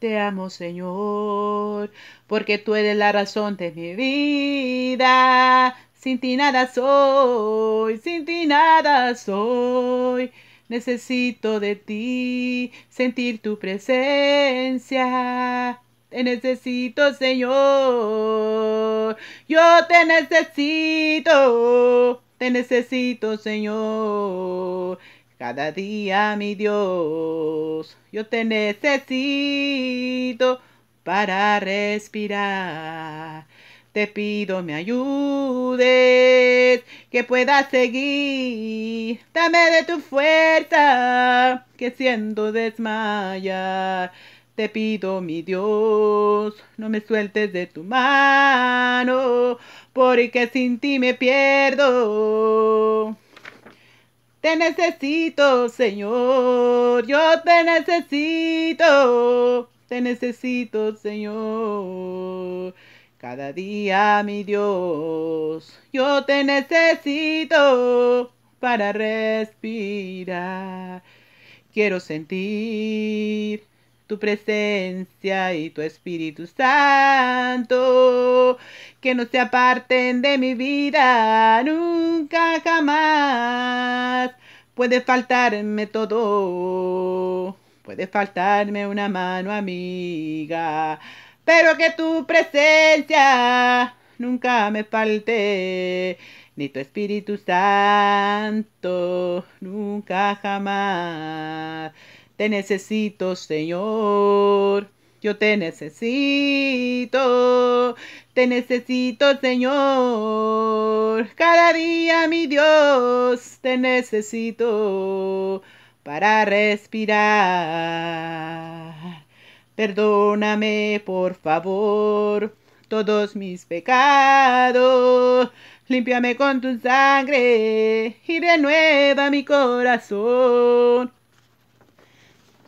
Te amo, Señor, porque tú eres la razón de mi vida. Sin ti nada soy, sin ti nada soy. Necesito de ti, sentir tu presencia. Te necesito, Señor. Yo te necesito. Te necesito, Señor. Cada día, mi Dios, yo te necesito para respirar. Te pido me ayudes, que pueda seguir. Dame de tu fuerza, que siento desmayar. Te pido, mi Dios, no me sueltes de tu mano, porque sin ti me pierdo. Te necesito, Señor, yo te necesito, te necesito, Señor. Cada día, mi Dios, yo te necesito para respirar. Quiero sentir tu presencia y tu Espíritu Santo, que no se aparten de mi vida nunca jamás. Puede faltarme todo, puede faltarme una mano amiga, pero que tu presencia nunca me falte, ni tu Espíritu Santo, nunca jamás. Te necesito, Señor. Yo te necesito, te necesito Señor. Cada día mi Dios, te necesito para respirar. Perdóname, por favor, todos mis pecados. Límpiame con tu sangre y renueva mi corazón.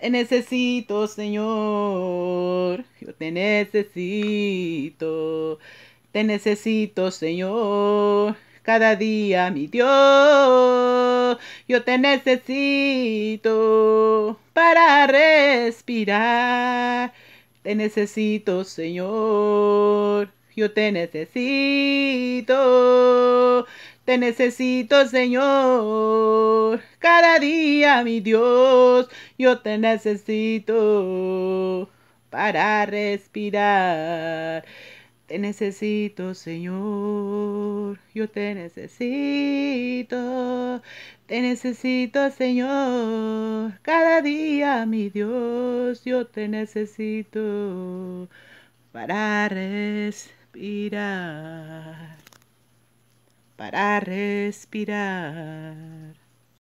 Te necesito, Señor. Yo te necesito. Te necesito, Señor. Cada día, mi Dios, yo te necesito para respirar. Te necesito, Señor. Yo te necesito. Te necesito, Señor, cada día, mi Dios, yo te necesito para respirar. Te necesito, Señor, yo te necesito. Te necesito, Señor, cada día, mi Dios, yo te necesito para respirar para respirar.